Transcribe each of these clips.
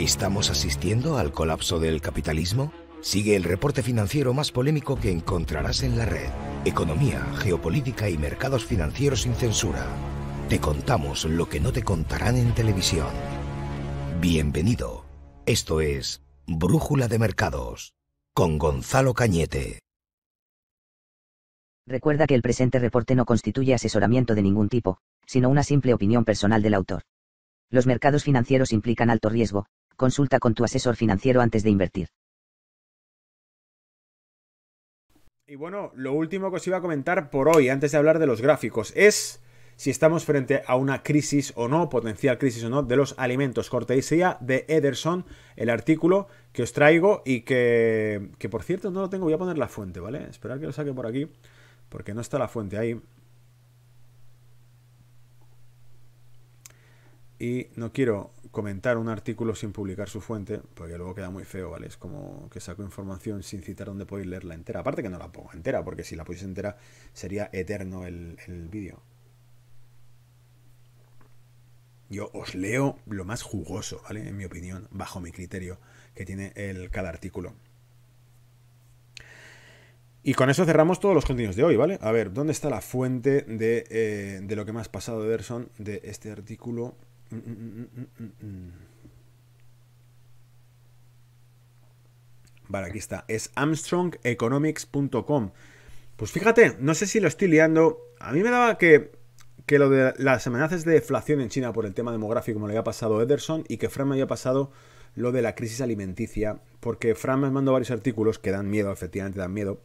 ¿Estamos asistiendo al colapso del capitalismo? Sigue el reporte financiero más polémico que encontrarás en la red. Economía, geopolítica y mercados financieros sin censura. Te contamos lo que no te contarán en televisión. Bienvenido. Esto es Brújula de Mercados con Gonzalo Cañete. Recuerda que el presente reporte no constituye asesoramiento de ningún tipo, sino una simple opinión personal del autor. Los mercados financieros implican alto riesgo, consulta con tu asesor financiero antes de invertir. Y bueno, lo último que os iba a comentar por hoy, antes de hablar de los gráficos, es si estamos frente a una crisis o no, potencial crisis o no, de los alimentos. Cortesía de Ederson, el artículo que os traigo y que, que por cierto no lo tengo, voy a poner la fuente, ¿vale? Esperar que lo saque por aquí, porque no está la fuente ahí. Y no quiero comentar un artículo sin publicar su fuente, porque luego queda muy feo, ¿vale? Es como que saco información sin citar donde podéis leerla entera. Aparte que no la pongo entera, porque si la pusiese entera sería eterno el, vídeo. Yo os leo lo más jugoso, ¿vale? En mi opinión, bajo mi criterio, que tiene el, cada artículo. Y con eso cerramos todos los contenidos de hoy, ¿vale? A ver, ¿dónde está la fuente de, eh, de lo que me has pasado, Ederson, de este artículo? vale, aquí está. Es armstrongeconomics.com. Pues fíjate, no sé si lo estoy liando. A mí me daba que, que lo de las amenazas de deflación en China por el tema demográfico me lo había pasado Ederson y que Fran me había pasado lo de la crisis alimenticia, porque Fran me mandó varios artículos que dan miedo, efectivamente dan miedo,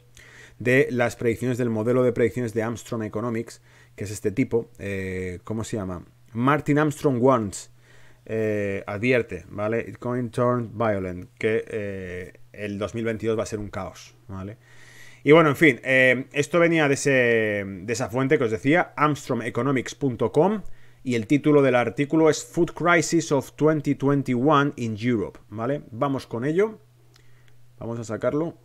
de las predicciones del modelo de predicciones de Armstrong Economics, que es este tipo, eh, ¿cómo se llama? Martin Armstrong warns, eh, advierte, ¿vale? Bitcoin turn violent, que eh, el 2022 va a ser un caos, ¿vale? Y bueno, en fin, eh, esto venía de, de esa fuente que os decía, armstrongeconomics.com, y el título del artículo es Food Crisis of 2021 in Europe, ¿vale? Vamos con ello. Vamos a sacarlo.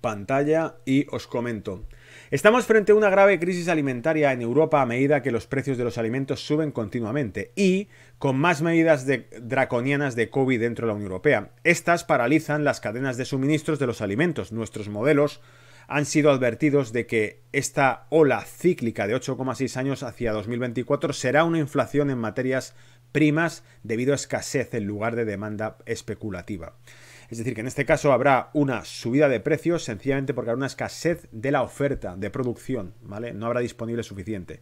Pantalla y os comento. Estamos frente a una grave crisis alimentaria en Europa a medida que los precios de los alimentos suben continuamente y con más medidas draconianas de COVID dentro de la Unión Europea. Estas paralizan las cadenas de suministros de los alimentos. Nuestros modelos han sido advertidos de que esta ola cíclica de 8,6 años hacia 2024 será una inflación en materias primas debido a escasez en lugar de demanda especulativa. Es decir, que en este caso habrá una subida de precios sencillamente porque habrá una escasez de la oferta de producción, ¿vale? No habrá disponible suficiente.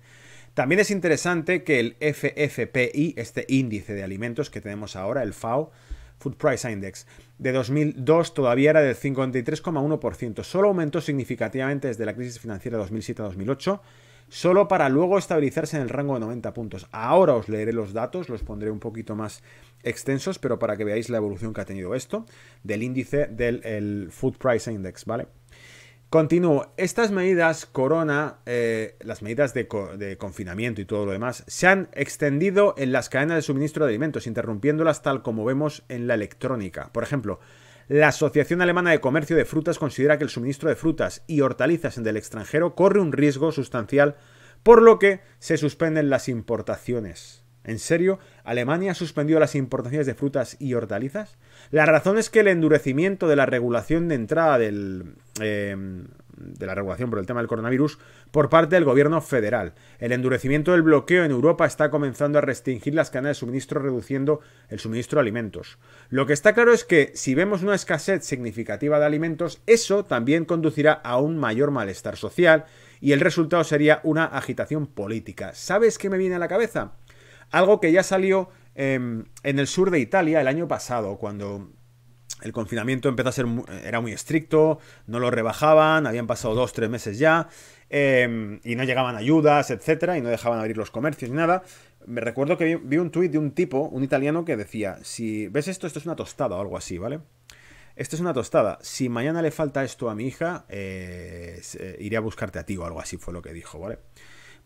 También es interesante que el FFPI, este índice de alimentos que tenemos ahora, el FAO, Food Price Index, de 2002 todavía era del 53,1%, solo aumentó significativamente desde la crisis financiera de 2007-2008 solo para luego estabilizarse en el rango de 90 puntos. Ahora os leeré los datos, los pondré un poquito más extensos, pero para que veáis la evolución que ha tenido esto del índice del Food Price Index, ¿vale? Continúo. Estas medidas corona, eh, las medidas de, de, confinamiento y todo lo demás, se han extendido en las cadenas de suministro de alimentos, interrumpiéndolas tal como vemos en la electrónica. Por ejemplo, la Asociación Alemana de Comercio de Frutas considera que el suministro de frutas y hortalizas en el extranjero corre un riesgo sustancial, por lo que se suspenden las importaciones. ¿En serio? ¿Alemania suspendió las importaciones de frutas y hortalizas? La razón es que el endurecimiento de la regulación de entrada del, em, de la regulación por el tema del coronavirus por parte del gobierno federal. El endurecimiento del bloqueo en Europa está comenzando a restringir las cadenas de suministro reduciendo el suministro de alimentos. Lo que está claro es que si vemos una escasez significativa de alimentos, eso también conducirá a un mayor malestar social y el resultado sería una agitación política. ¿Sabes qué me viene a la cabeza? Algo que ya salió em, en el sur de Italia el año pasado, cuando el confinamiento empezó a ser eh, era muy estricto, no lo rebajaban, habían pasado dos, tres meses ya, em, y no llegaban ayudas, etcétera, y no dejaban abrir los comercios ni nada. Me recuerdo que vi, un tuit de un tipo, un italiano, que decía: Si ves esto, esto es una tostada o algo así, ¿vale? Esto es una tostada. Si mañana le falta esto a mi hija, eh, iré a buscarte a ti o algo así, fue lo que dijo, ¿vale?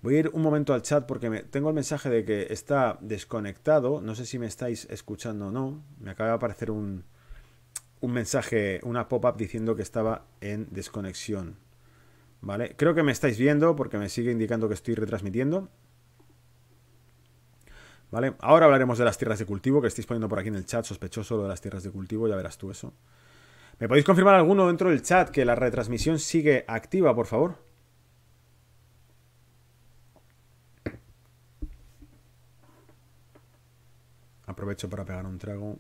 Voy a ir un momento al chat porque tengo el mensaje de que está desconectado. No sé si me estáis escuchando o no. Me acaba de aparecer un, un mensaje, una pop-up diciendo que estaba en desconexión. ¿Vale? Creo que me estáis viendo porque me sigue indicando que estoy retransmitiendo. ¿Vale? Ahora hablaremos de las tierras de cultivo, que estáis poniendo por aquí en el chat, sospechoso lo de las tierras de cultivo, ya verás tú eso. ¿Me podéis confirmar alguno dentro del chat que la retransmisión sigue activa, por favor? Aprovecho para pegar un trago.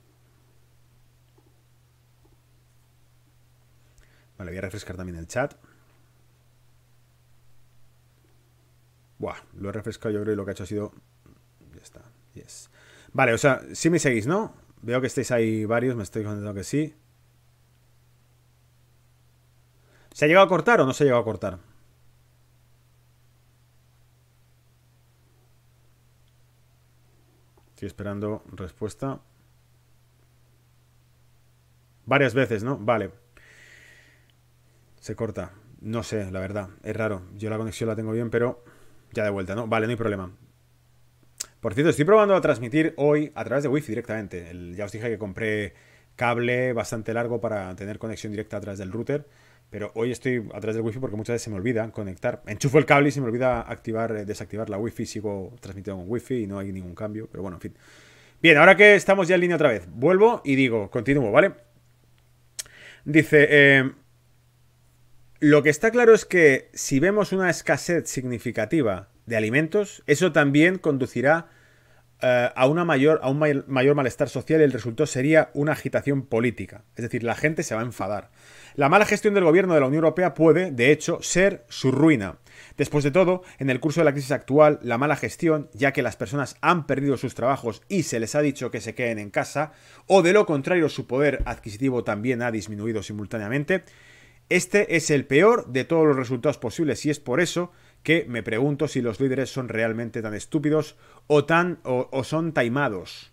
Le voy a refrescar también el chat. Buah, lo he refrescado yo creo y lo que ha hecho ha sido... Ya está, Vale, o sea, si me seguís, ¿no? Veo que estáis ahí varios, me estoy contando que sí. ¿Se ha llegado a cortar o no se ha llegado a cortar? Estoy esperando respuesta. Varias veces, ¿no? Vale. Se corta. No sé, la verdad. Es raro. Yo la conexión la tengo bien, pero ya de vuelta, ¿no? Vale, no hay problema. Por cierto, estoy probando a transmitir hoy a través de Wi-Fi directamente. ya os dije que compré cable bastante largo para tener conexión directa a través del router. Pero hoy estoy a través del Wi-Fi porque muchas veces se me olvida conectar. Enchufo el cable y se me olvida activar, eh, desactivar la Wi-Fi. Sigo transmitiendo con Wi-Fi y no hay ningún cambio. Pero bueno, en fin. Bien, ahora que estamos ya en línea otra vez, vuelvo y digo, continúo, ¿vale? Dice, eh, lo que está claro es que si vemos una escasez significativa de alimentos, eso también conducirá eh, a, una mayor, a un mayor malestar social y el resultado sería una agitación política. Es decir, la gente se va a enfadar. La mala gestión del gobierno de la Unión Europea puede, de hecho, ser su ruina. Después de todo, en el curso de la crisis actual, la mala gestión, ya que las personas han perdido sus trabajos y se les ha dicho que se queden en casa, o de lo contrario su poder adquisitivo también ha disminuido simultáneamente, este es el peor de todos los resultados posibles y es por eso que me pregunto si los líderes son realmente tan estúpidos o, tan, o, son taimados.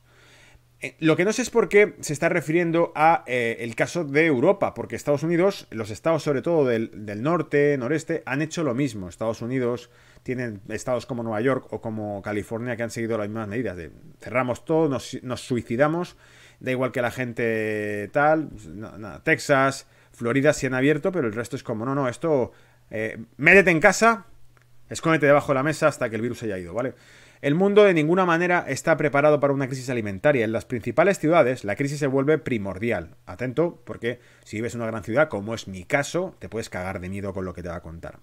Eh, lo que no sé es por qué se está refiriendo a eh, el caso de Europa, porque Estados Unidos, los estados sobre todo del, norte, noreste, han hecho lo mismo. Estados Unidos tienen estados como Nueva York o como California que han seguido las mismas medidas de cerramos todo, nos, suicidamos, da igual que la gente tal, pues, Texas, Florida sí han abierto, pero el resto es como, no, no, esto, eh, métete en casa, escóndete debajo de la mesa hasta que el virus haya ido, ¿vale? El mundo de ninguna manera está preparado para una crisis alimentaria. En las principales ciudades la crisis se vuelve primordial. Atento, porque si vives en una gran ciudad, como es mi caso, te puedes cagar de miedo con lo que te va a contar.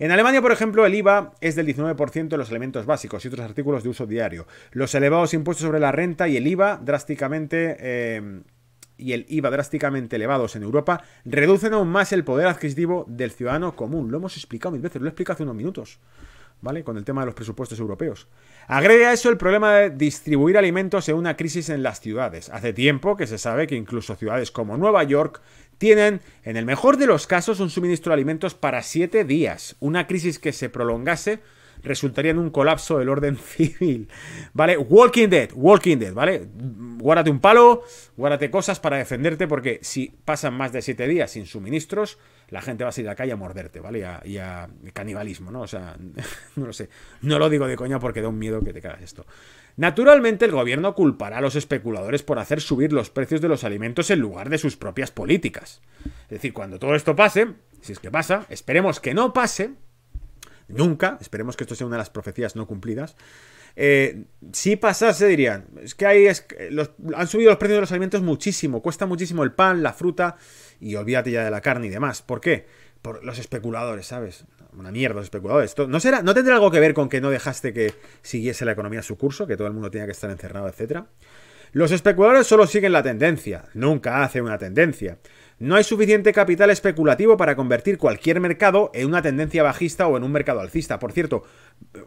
En Alemania, por ejemplo, el IVA es del 19% de los alimentos básicos y otros artículos de uso diario. Los elevados impuestos sobre la renta y el IVA drásticamente... Eh, y el IVA drásticamente elevados en Europa reducen aún más el poder adquisitivo del ciudadano común. Lo hemos explicado mil veces, lo he explicado hace unos minutos. ¿Vale? Con el tema de los presupuestos europeos. Agrega a eso el problema de distribuir alimentos en una crisis en las ciudades. Hace tiempo que se sabe que incluso ciudades como Nueva York tienen, en el mejor de los casos, un suministro de alimentos para siete días. Una crisis que se prolongase resultaría en un colapso del orden civil. ¿Vale? Walking Dead, Walking Dead, ¿vale? Guárdate un palo, guárdate cosas para defenderte porque si pasan más de siete días sin suministros, la gente va a salir a la calle a morderte, ¿vale? y a canibalismo, ¿no? O sea, no lo sé. No lo digo de coña porque da un miedo que te cagas esto. Naturalmente, el gobierno culpará a los especuladores por hacer subir los precios de los alimentos en lugar de sus propias políticas. Es decir, cuando todo esto pase, si es que pasa, esperemos que no pase, nunca, esperemos que esto sea una de las profecías no cumplidas, eh, si pasase dirían, es que hay, es los, han subido los precios de los alimentos muchísimo, cuesta muchísimo el pan, la fruta y olvídate ya de la carne y demás. ¿Por qué? Por los especuladores, ¿sabes? Una mierda los especuladores. ¿No, será, ¿No tendrá algo que ver con que no dejaste que siguiese la economía su curso, que todo el mundo tenía que estar encerrado, etcétera? Los especuladores solo siguen la tendencia, nunca hacen una tendencia. No hay suficiente capital especulativo para convertir cualquier mercado en una tendencia bajista o en un mercado alcista. Por cierto,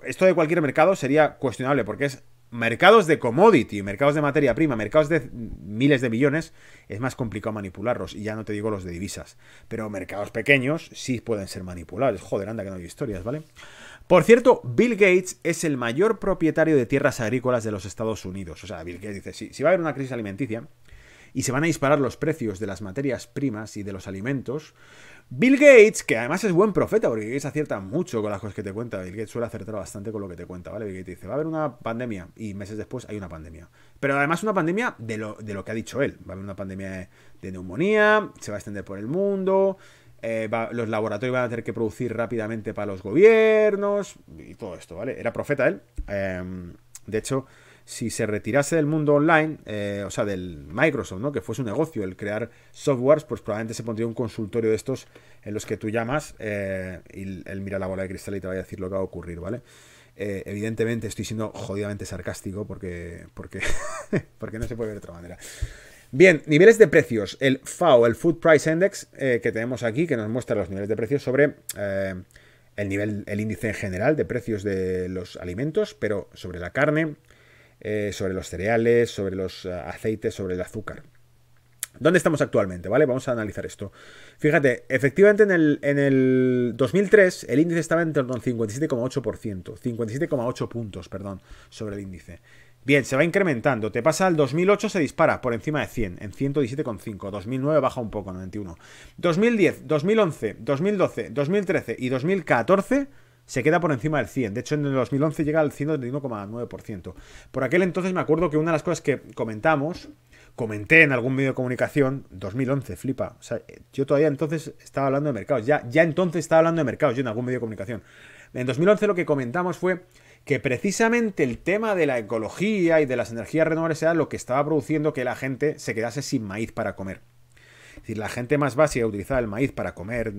esto de cualquier mercado sería cuestionable porque es mercados de commodity, mercados de materia prima, mercados de miles de millones, es más complicado manipularlos. Y ya no te digo los de divisas. Pero mercados pequeños sí pueden ser manipulados. Joder, anda que no hay historias, ¿vale? Por cierto, Bill Gates es el mayor propietario de tierras agrícolas de los Estados Unidos. O sea, Bill Gates dice, si va a haber una crisis alimenticia, y se van a disparar los precios de las materias primas y de los alimentos, Bill Gates, que además es buen profeta, porque Gates acierta mucho con las cosas que te cuenta, Bill Gates suele acertar bastante con lo que te cuenta, ¿vale? Bill Gates dice, va a haber una pandemia, y meses después hay una pandemia. Pero además una pandemia de lo, que ha dicho él, va a haber una pandemia de neumonía, se va a extender por el mundo, eh, los laboratorios van a tener que producir rápidamente para los gobiernos, y todo esto, ¿vale? Era profeta él. Em, de hecho, si se retirase del mundo online, eh, o sea, del Microsoft, ¿no? Que fue su negocio, el crear softwares, pues probablemente se pondría un consultorio de estos en los que tú llamas eh, y él mira la bola de cristal y te va a decir lo que va a ocurrir, ¿vale? Eh, evidentemente estoy siendo jodidamente sarcástico porque, porque, porque no se puede ver de otra manera. Bien, niveles de precios. El FAO, el Food Price Index, que tenemos aquí, que nos muestra los niveles de precios sobre el nivel, el índice en general de precios de los alimentos, pero sobre la carne, eh, sobre los cereales, sobre los eh, aceites, sobre el azúcar. ¿Dónde estamos actualmente? ¿Vale? Vamos a analizar esto. Fíjate, efectivamente en el, en el 2003 el índice estaba en torno al 57,8%, 57,8 puntos, perdón, sobre el índice. Bien, se va incrementando. Te pasa al 2008, se dispara por encima de 100, en 117,5. 2009 baja un poco, 91. 2010, 2011, 2012, 2013 y 2014 se queda por encima del 100. De hecho, en el 2011 llega al 131,9%. Por aquel entonces me acuerdo que una de las cosas que comentamos, comenté en algún medio de comunicación, 2011, flipa. O sea, eh, yo todavía entonces estaba hablando de mercados. Ya, ya entonces estaba hablando de mercados, yo en algún medio de comunicación. En 2011 lo que comentamos fue que precisamente el tema de la ecología y de las energías renovables era lo que estaba produciendo que la gente se quedase sin maíz para comer. Es decir, la gente más básica utilizaba el maíz para comer,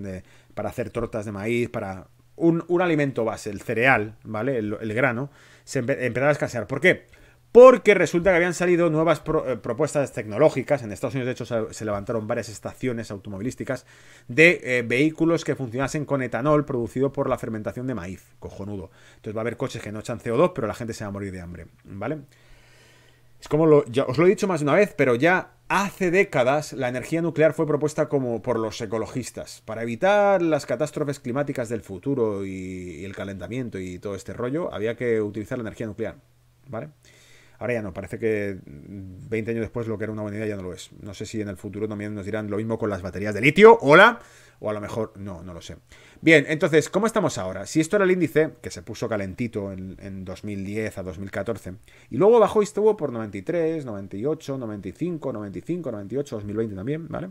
para hacer tortas de maíz, para un, alimento base, el cereal, ¿vale? El, grano, se empezaba a escasear. ¿Por qué? Porque resulta que habían salido nuevas eh, propuestas tecnológicas. En Estados Unidos, de hecho, se, levantaron varias estaciones automovilísticas de eh, vehículos que funcionasen con etanol producido por la fermentación de maíz. Cojonudo. Entonces va a haber coches que no echan CO2, pero la gente se va a morir de hambre, ¿vale? Es como lo, os lo he dicho más de una vez, pero ya Hace décadas la energía nuclear fue propuesta como por los ecologistas para evitar las catástrofes climáticas del futuro y, el calentamiento y todo este rollo, había que utilizar la energía nuclear, ¿vale? Ahora ya no, parece que 20 mm, años después lo que era una buena idea ya no lo es. No sé si en el futuro también nos dirán lo mismo con las baterías de litio, hola, o a lo mejor no, no lo sé. Bien, entonces, ¿cómo estamos ahora? Si esto era el índice, que se puso calentito en, 2010 a 2014, y luego bajó y estuvo por 93, 98, 95, 95, 98, 2020 también, ¿vale?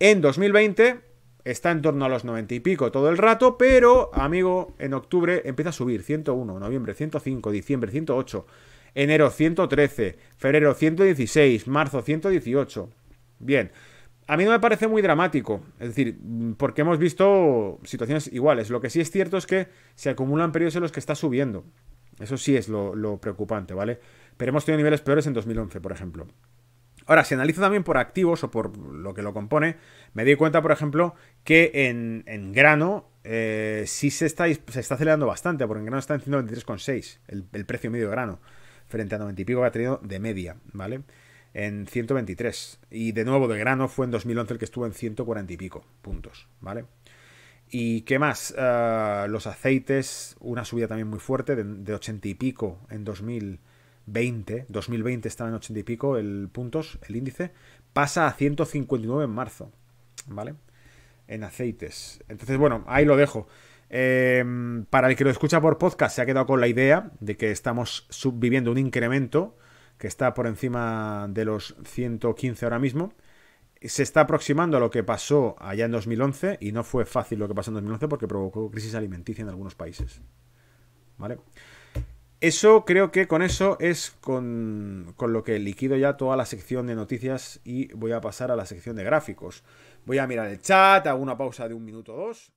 En 2020 está en torno a los 90 y pico todo el rato, pero, amigo, en octubre empieza a subir, 101, noviembre 105, diciembre 108, enero 113, febrero 116, marzo 118. Bien, a mí no me parece muy dramático, es decir, porque hemos visto situaciones iguales. Lo que sí es cierto es que se acumulan periodos en los que está subiendo. Eso sí es lo, preocupante, ¿vale? Pero hemos tenido niveles peores en 2011, por ejemplo. Ahora, si analizo también por activos o por lo que lo compone, me di cuenta, por ejemplo, que en, grano eh, sí se está, se está acelerando bastante, porque en grano está en 123,6 el, el precio medio de grano frente a 90 y pico que ha tenido de media, ¿vale? En 123. Y de nuevo, de grano fue en 2011 el que estuvo en 140 y pico puntos, ¿vale? ¿Y qué más? Ah, los aceites, una subida también muy fuerte, de, de 80 y pico en 2020. 2020 estaba en 80 y pico el puntos, el índice. Pasa a 159 en marzo, ¿vale? En aceites. Entonces, bueno, ahí lo dejo. Em, para el que lo escucha por podcast, se ha quedado con la idea de que estamos viviendo un incremento que está por encima de los 115 ahora mismo. Se está aproximando a lo que pasó allá en 2011 y no fue fácil lo que pasó en 2011 porque provocó crisis alimenticia en algunos países. ¿Vale? Eso creo que con eso es con, con, lo que liquido ya toda la sección de noticias y voy a pasar a la sección de gráficos. Voy a mirar el chat, hago una pausa de un minuto o dos.